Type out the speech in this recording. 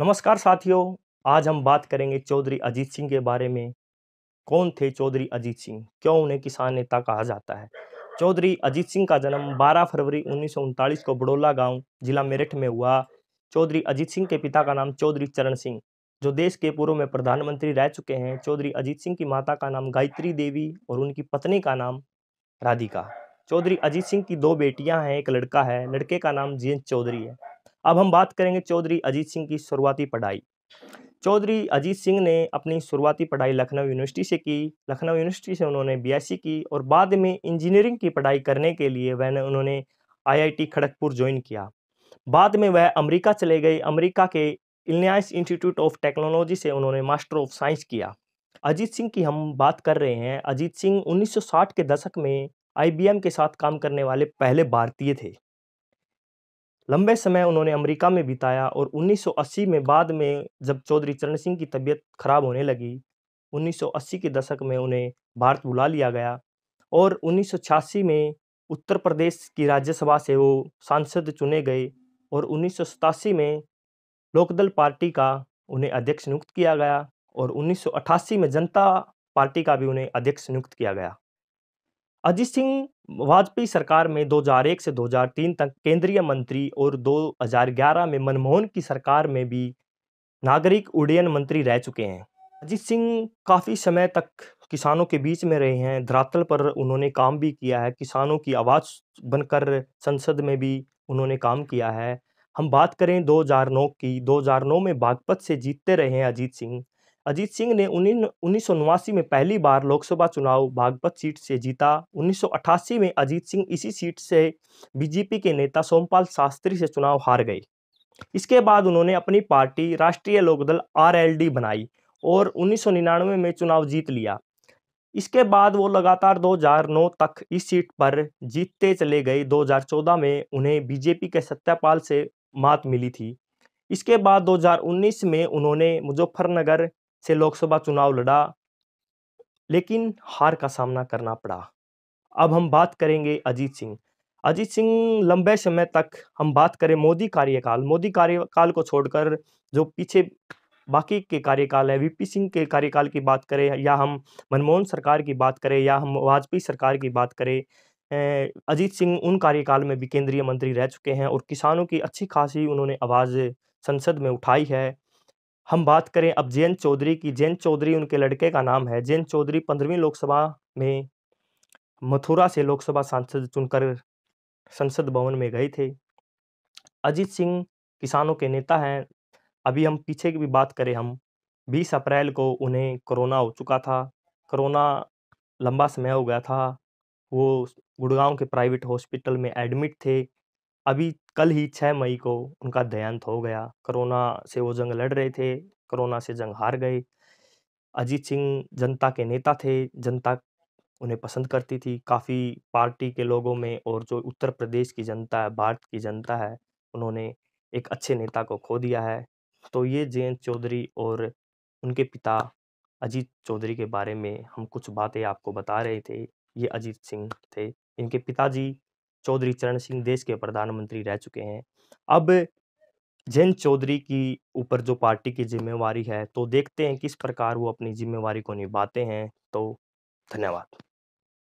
नमस्कार साथियों आज हम बात करेंगे चौधरी अजीत सिंह के बारे में कौन थे चौधरी अजीत सिंह क्यों उन्हें किसान नेता कहा जाता है चौधरी अजीत सिंह का जन्म 12 फरवरी उन्नीस को बड़ोला गांव जिला मेरठ में हुआ चौधरी अजीत सिंह के पिता का नाम चौधरी चरण सिंह जो देश के पूर्व में प्रधानमंत्री रह चुके हैं चौधरी अजीत सिंह की माता का नाम गायत्री देवी और उनकी पत्नी का नाम राधिका चौधरी अजीत सिंह की दो बेटियां हैं एक लड़का है लड़के का नाम जीएन चौधरी है अब हम बात करेंगे चौधरी अजीत सिंह की शुरुआती पढ़ाई चौधरी अजीत सिंह ने अपनी शुरुआती पढ़ाई लखनऊ यूनिवर्सिटी से की लखनऊ यूनिवर्सिटी से उन्होंने बीएससी की और बाद में इंजीनियरिंग की पढ़ाई करने के लिए वह उन्होंने आईआईटी खड़गपुर ज्वाइन किया बाद में वह अमेरिका चले गए अमेरिका के इलनियास इंस्टीट्यूट ऑफ टेक्नोलॉजी से उन्होंने मास्टर ऑफ साइंस किया अजीत सिंह की हम बात कर रहे हैं अजीत सिंह 1960 के दशक में आईबीएम के साथ काम करने वाले पहले भारतीय थे लंबे समय उन्होंने अमेरिका में बिताया और 1980 में बाद में जब चौधरी चरण सिंह की तबीयत खराब होने लगी 1980 के दशक में उन्हें भारत बुला लिया गया और उन्नीस में उत्तर प्रदेश की राज्यसभा से वो सांसद चुने गए और उन्नीस में लोकदल पार्टी का उन्हें अध्यक्ष नियुक्त किया गया और 1988 में जनता पार्टी का भी उन्हें अध्यक्ष नियुक्त किया गया अजीत सिंह वाजपेयी सरकार में 2001 से 2003 तक केंद्रीय मंत्री और 2011 में मनमोहन की सरकार में भी नागरिक उड्डयन मंत्री रह चुके हैं अजीत सिंह काफ़ी समय तक किसानों के बीच में रहे हैं धरातल पर उन्होंने काम भी किया है किसानों की आवाज़ बनकर संसद में भी उन्होंने काम किया है हम बात करें 2009 की 2009 में बागपत से जीतते रहे हैं अजीत सिंह अजीत सिंह ने उन्नीस में पहली बार लोकसभा चुनाव भागपत सीट से जीता 1988 में अजीत सिंह इसी सीट से बीजेपी के नेता सोमपाल शास्त्री से चुनाव हार गए इसके बाद उन्होंने अपनी पार्टी राष्ट्रीय लोकदल आरएलडी बनाई और 1999 में चुनाव जीत लिया इसके बाद वो लगातार 2009 तक इस सीट पर जीतते चले गए 2014 में उन्हें बीजेपी के सत्यापाल से मात मिली थी इसके बाद 2019 में उन्होंने मुजफ्फरनगर से लोकसभा चुनाव लड़ा लेकिन हार का सामना करना पड़ा अब हम बात करेंगे अजीत सिंह अजीत सिंह लंबे समय तक हम बात करें मोदी कार्यकाल मोदी कार्यकाल को छोड़कर जो पीछे बाकी के कार्यकाल है वीपी सिंह के कार्यकाल की बात करें या हम मनमोहन सरकार की बात करें या हम वाजपेयी सरकार की बात करें अजीत सिंह उन कार्यकाल में भी केंद्रीय मंत्री रह चुके हैं और किसानों की अच्छी खासी उन्होंने आवाज़ संसद में उठाई है हम बात करें अब जैन चौधरी की जैन चौधरी उनके लड़के का नाम है जैन चौधरी पंद्रहवीं लोकसभा में मथुरा से लोकसभा सांसद चुनकर संसद भवन में गए थे अजीत सिंह किसानों के नेता हैं अभी हम पीछे की भी बात करें हम 20 अप्रैल को उन्हें कोरोना हो चुका था कोरोना लंबा समय हो गया था वो गुड़गांव के प्राइवेट हॉस्पिटल में एडमिट थे अभी कल ही छः मई को उनका देहांत हो गया कोरोना से वो जंग लड़ रहे थे कोरोना से जंग हार गए अजीत सिंह जनता के नेता थे जनता उन्हें पसंद करती थी काफ़ी पार्टी के लोगों में और जो उत्तर प्रदेश की जनता है भारत की जनता है उन्होंने एक अच्छे नेता को खो दिया है तो ये जयंत चौधरी और उनके पिता अजीत चौधरी के बारे में हम कुछ बातें आपको बता रहे थे ये अजीत सिंह थे इनके पिताजी चौधरी चरण सिंह देश के प्रधानमंत्री रह चुके हैं अब जैन चौधरी की ऊपर जो पार्टी की जिम्मेवारी है तो देखते हैं किस प्रकार वो अपनी जिम्मेवारी को निभाते हैं तो धन्यवाद